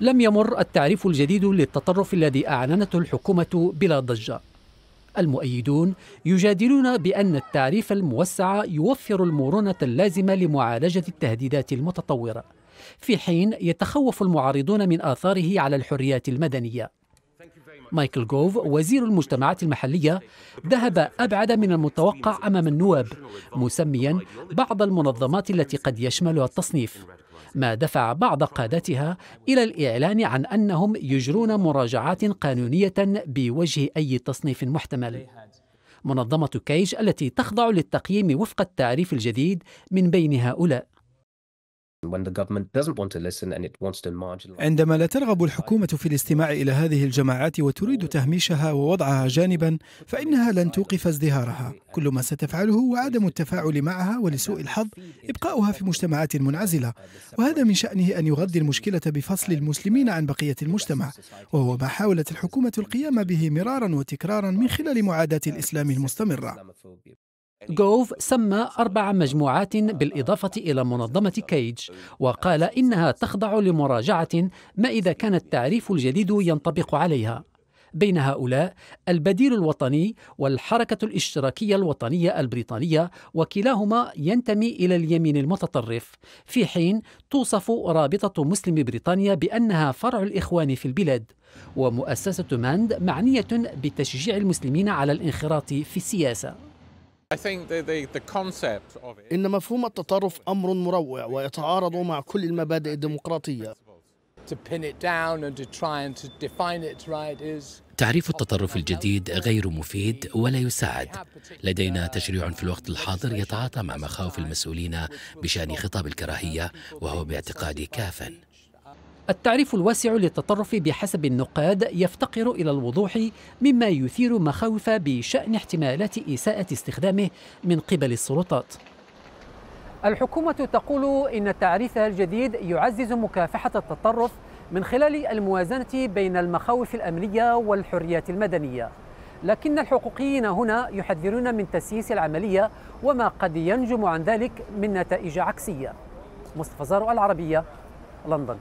لم يمر التعريف الجديد للتطرف الذي أعلنته الحكومة بلا ضجة المؤيدون يجادلون بأن التعريف الموسع يوفر المرونة اللازمة لمعالجة التهديدات المتطورة في حين يتخوف المعارضون من آثاره على الحريات المدنية مايكل جوف وزير المجتمعات المحلية ذهب أبعد من المتوقع أمام النواب مسميا بعض المنظمات التي قد يشملها التصنيف ما دفع بعض قادتها إلى الإعلان عن أنهم يجرون مراجعات قانونية بوجه أي تصنيف محتمل منظمة كيج التي تخضع للتقييم وفق التعريف الجديد من بين هؤلاء عندما لا ترغب الحكومة في الاستماع إلى هذه الجماعات وتريد تهميشها ووضعها جانبا فإنها لن توقف ازدهارها كل ما ستفعله هو عدم التفاعل معها ولسوء الحظ إبقاؤها في مجتمعات منعزلة وهذا من شأنه أن يغذي المشكلة بفصل المسلمين عن بقية المجتمع وهو ما حاولت الحكومة القيام به مرارا وتكرارا من خلال معاداة الإسلام المستمرة جوف سمى أربع مجموعات بالإضافة إلى منظمة كيج وقال إنها تخضع لمراجعة ما إذا كان التعريف الجديد ينطبق عليها بين هؤلاء البديل الوطني والحركة الاشتراكية الوطنية البريطانية وكلاهما ينتمي إلى اليمين المتطرف في حين توصف رابطة مسلم بريطانيا بأنها فرع الإخوان في البلاد ومؤسسة ماند معنية بتشجيع المسلمين على الانخراط في السياسة إن مفهوم التطرف أمر مروع ويتعارض مع كل المبادئ الديمقراطية تعريف التطرف الجديد غير مفيد ولا يساعد لدينا تشريع في الوقت الحاضر يتعاطى مع مخاوف المسؤولين بشأن خطاب الكراهية وهو باعتقادي كافٍ التعريف الواسع للتطرف بحسب النقاد يفتقر إلى الوضوح مما يثير مخاوف بشأن احتمالات إساءة استخدامه من قبل السلطات الحكومة تقول إن تعريفها الجديد يعزز مكافحة التطرف من خلال الموازنة بين المخاوف الأمنية والحريات المدنية لكن الحقوقيين هنا يحذرون من تسييس العملية وما قد ينجم عن ذلك من نتائج عكسية مصطفى زارو العربية لندن